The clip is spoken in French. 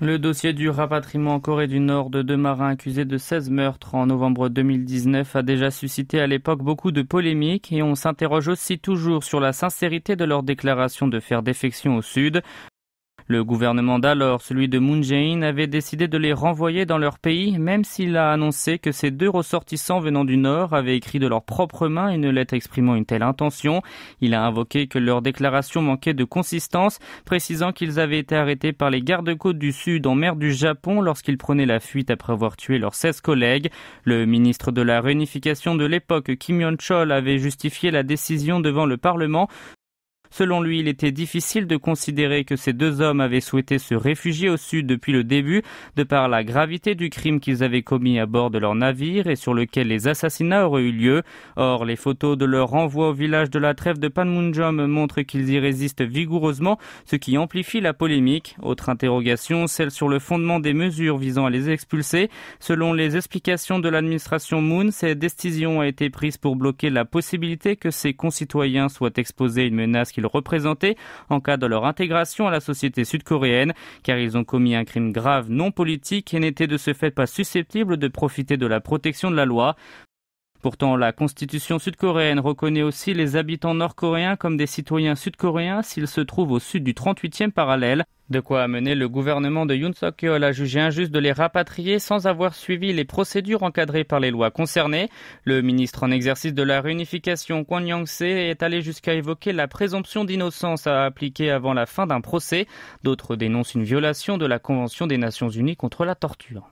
Le dossier du rapatriement en Corée du Nord de deux marins accusés de 16 meurtres en novembre 2019 a déjà suscité à l'époque beaucoup de polémiques et on s'interroge aussi toujours sur la sincérité de leur déclaration de faire défection au Sud. Le gouvernement d'alors, celui de Moon Jae-in, avait décidé de les renvoyer dans leur pays, même s'il a annoncé que ces deux ressortissants venant du Nord avaient écrit de leurs propres mains une lettre exprimant une telle intention. Il a invoqué que leur déclaration manquait de consistance, précisant qu'ils avaient été arrêtés par les gardes-côtes du Sud en mer du Japon lorsqu'ils prenaient la fuite après avoir tué leurs 16 collègues. Le ministre de la Réunification de l'époque, Kim Yon-chol, avait justifié la décision devant le Parlement, Selon lui, il était difficile de considérer que ces deux hommes avaient souhaité se réfugier au sud depuis le début, de par la gravité du crime qu'ils avaient commis à bord de leur navire et sur lequel les assassinats auraient eu lieu. Or, les photos de leur renvoi au village de la trêve de Panmunjom montrent qu'ils y résistent vigoureusement, ce qui amplifie la polémique. Autre interrogation, celle sur le fondement des mesures visant à les expulser. Selon les explications de l'administration Moon, cette décision a été prise pour bloquer la possibilité que ses concitoyens soient exposés à une menace représentés en cas de leur intégration à la société sud-coréenne, car ils ont commis un crime grave non politique et n'étaient de ce fait pas susceptibles de profiter de la protection de la loi. Pourtant, la constitution sud-coréenne reconnaît aussi les habitants nord-coréens comme des citoyens sud-coréens s'ils se trouvent au sud du 38e parallèle. De quoi amener le gouvernement de Yoon Suk-yeol à juger injuste de les rapatrier sans avoir suivi les procédures encadrées par les lois concernées. Le ministre en exercice de la réunification, Kwon Yong-se, est allé jusqu'à évoquer la présomption d'innocence à appliquer avant la fin d'un procès. D'autres dénoncent une violation de la Convention des Nations Unies contre la torture.